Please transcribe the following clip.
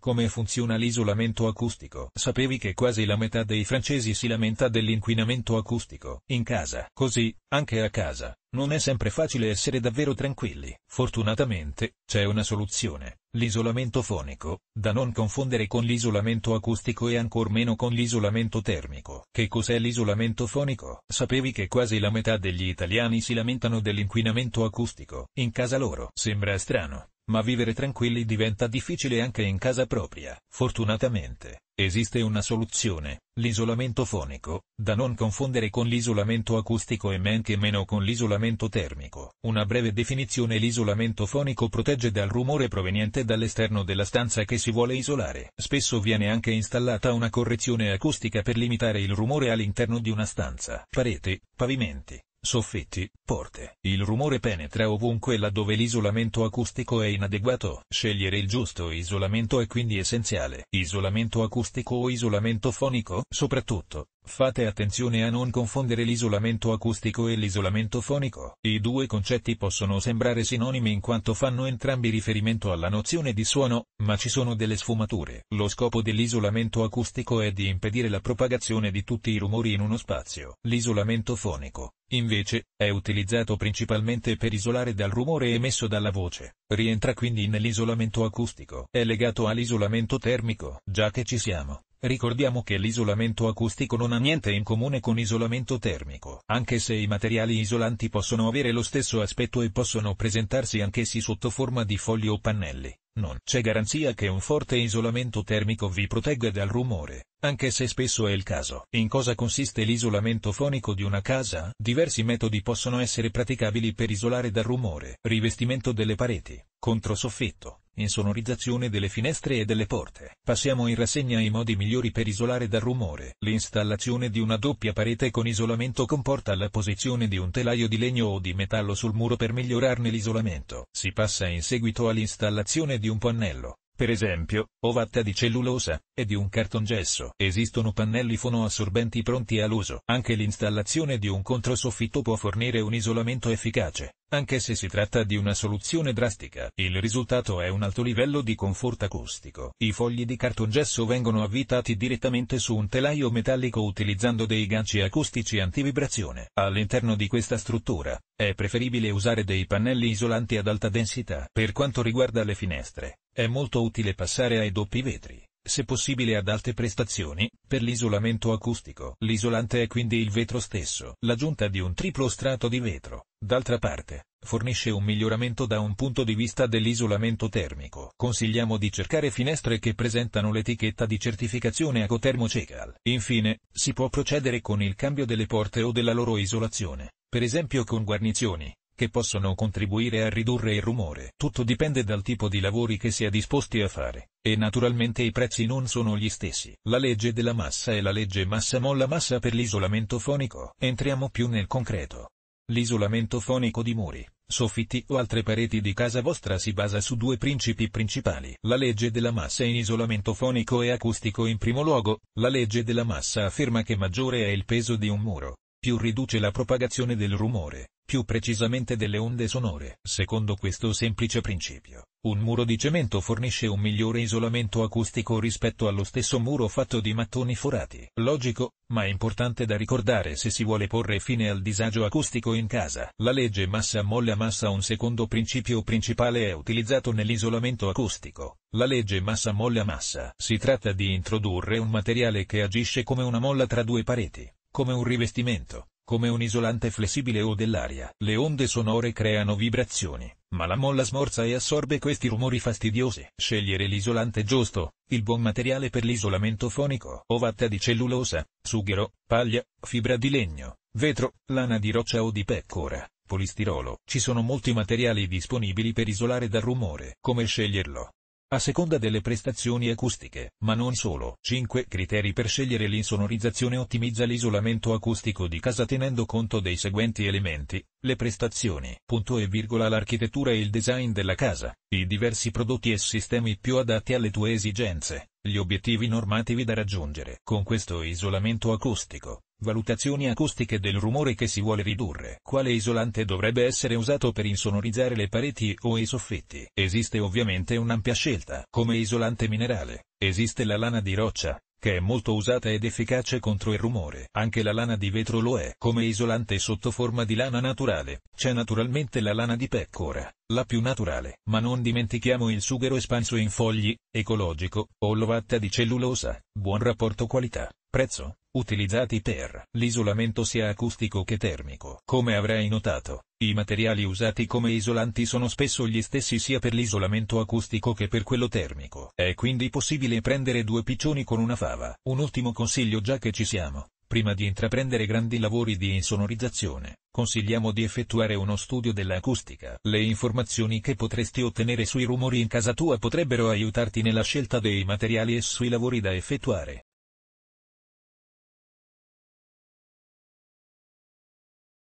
Come funziona l'isolamento acustico? Sapevi che quasi la metà dei francesi si lamenta dell'inquinamento acustico, in casa. Così, anche a casa, non è sempre facile essere davvero tranquilli. Fortunatamente, c'è una soluzione, l'isolamento fonico, da non confondere con l'isolamento acustico e ancor meno con l'isolamento termico. Che cos'è l'isolamento fonico? Sapevi che quasi la metà degli italiani si lamentano dell'inquinamento acustico, in casa loro. Sembra strano, ma vivere tranquilli diventa difficile anche in casa propria. Fortunatamente, esiste una soluzione, l'isolamento fonico, da non confondere con l'isolamento acustico e men che meno con l'isolamento termico. Una breve definizione L'isolamento fonico protegge dal rumore proveniente dall'esterno della stanza che si vuole isolare. Spesso viene anche installata una correzione acustica per limitare il rumore all'interno di una stanza. Parete, pavimenti, soffitti, porte. Il rumore penetra ovunque laddove l'isolamento acustico è inadeguato. Scegliere il giusto isolamento è quindi essenziale. Isolamento acustico o isolamento fonico? Soprattutto, Fate attenzione a non confondere l'isolamento acustico e l'isolamento fonico. I due concetti possono sembrare sinonimi in quanto fanno entrambi riferimento alla nozione di suono, ma ci sono delle sfumature. Lo scopo dell'isolamento acustico è di impedire la propagazione di tutti i rumori in uno spazio. L'isolamento fonico, invece, è utilizzato principalmente per isolare dal rumore emesso dalla voce. Rientra quindi nell'isolamento acustico. È legato all'isolamento termico. Già che ci siamo. Ricordiamo che l'isolamento acustico non ha niente in comune con isolamento termico, anche se i materiali isolanti possono avere lo stesso aspetto e possono presentarsi anch'essi sotto forma di fogli o pannelli, non c'è garanzia che un forte isolamento termico vi protegga dal rumore. Anche se spesso è il caso. In cosa consiste l'isolamento fonico di una casa? Diversi metodi possono essere praticabili per isolare dal rumore. Rivestimento delle pareti, controsoffitto, insonorizzazione delle finestre e delle porte. Passiamo in rassegna i modi migliori per isolare dal rumore. L'installazione di una doppia parete con isolamento comporta la posizione di un telaio di legno o di metallo sul muro per migliorarne l'isolamento. Si passa in seguito all'installazione di un pannello per esempio, ovatta di cellulosa, e di un cartongesso. Esistono pannelli fonoassorbenti pronti all'uso. Anche l'installazione di un controsoffitto può fornire un isolamento efficace, anche se si tratta di una soluzione drastica. Il risultato è un alto livello di conforto acustico. I fogli di cartongesso vengono avvitati direttamente su un telaio metallico utilizzando dei ganci acustici antivibrazione. All'interno di questa struttura, è preferibile usare dei pannelli isolanti ad alta densità. Per quanto riguarda le finestre, è molto utile passare ai doppi vetri, se possibile ad alte prestazioni, per l'isolamento acustico. L'isolante è quindi il vetro stesso. L'aggiunta di un triplo strato di vetro, d'altra parte, fornisce un miglioramento da un punto di vista dell'isolamento termico. Consigliamo di cercare finestre che presentano l'etichetta di certificazione Acotermo Cecal. Infine, si può procedere con il cambio delle porte o della loro isolazione, per esempio con guarnizioni, che possono contribuire a ridurre il rumore. Tutto dipende dal tipo di lavori che si è disposti a fare, e naturalmente i prezzi non sono gli stessi. La legge della massa è la legge massa molla massa per l'isolamento fonico. Entriamo più nel concreto. L'isolamento fonico di muri, soffitti o altre pareti di casa vostra si basa su due principi principali. La legge della massa in isolamento fonico e acustico in primo luogo, la legge della massa afferma che maggiore è il peso di un muro, più riduce la propagazione del rumore più precisamente delle onde sonore. Secondo questo semplice principio, un muro di cemento fornisce un migliore isolamento acustico rispetto allo stesso muro fatto di mattoni forati. Logico, ma importante da ricordare se si vuole porre fine al disagio acustico in casa. La legge massa-molla-massa un secondo principio principale è utilizzato nell'isolamento acustico. La legge massa-molla-massa. Si tratta di introdurre un materiale che agisce come una molla tra due pareti, come un rivestimento come un isolante flessibile o dell'aria. Le onde sonore creano vibrazioni, ma la molla smorza e assorbe questi rumori fastidiosi. Scegliere l'isolante giusto, il buon materiale per l'isolamento fonico. Ovatta di cellulosa, sughero, paglia, fibra di legno, vetro, lana di roccia o di pecora. Polistirolo. Ci sono molti materiali disponibili per isolare dal rumore. Come sceglierlo? a seconda delle prestazioni acustiche, ma non solo. 5 criteri per scegliere l'insonorizzazione ottimizza l'isolamento acustico di casa tenendo conto dei seguenti elementi, le prestazioni, punto e virgola l'architettura e il design della casa, i diversi prodotti e sistemi più adatti alle tue esigenze gli obiettivi normativi da raggiungere. Con questo isolamento acustico, valutazioni acustiche del rumore che si vuole ridurre. Quale isolante dovrebbe essere usato per insonorizzare le pareti o i soffitti? Esiste ovviamente un'ampia scelta. Come isolante minerale, esiste la lana di roccia, che è molto usata ed efficace contro il rumore. Anche la lana di vetro lo è, come isolante sotto forma di lana naturale. C'è naturalmente la lana di pecora, la più naturale, ma non dimentichiamo il sughero espanso in fogli, ecologico, o l'ovatta di cellulosa, buon rapporto qualità. Prezzo, utilizzati per l'isolamento sia acustico che termico. Come avrai notato, i materiali usati come isolanti sono spesso gli stessi sia per l'isolamento acustico che per quello termico. È quindi possibile prendere due piccioni con una fava. Un ultimo consiglio già che ci siamo. Prima di intraprendere grandi lavori di insonorizzazione, consigliamo di effettuare uno studio dell'acustica. Le informazioni che potresti ottenere sui rumori in casa tua potrebbero aiutarti nella scelta dei materiali e sui lavori da effettuare.